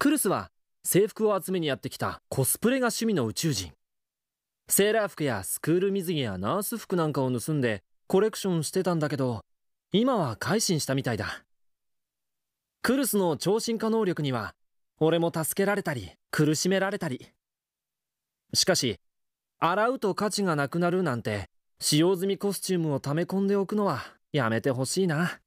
クルスは制服を集めにやってきたコスプレが趣味の宇宙人セーラー服やスクール水着やナース服なんかを盗んでコレクションしてたんだけど今は改心したみたいだクルスの超進化能力には俺も助けられたり苦しめられたりしかし洗うと価値がなくなるなんて使用済みコスチュームを溜め込んでおくのはやめてほしいな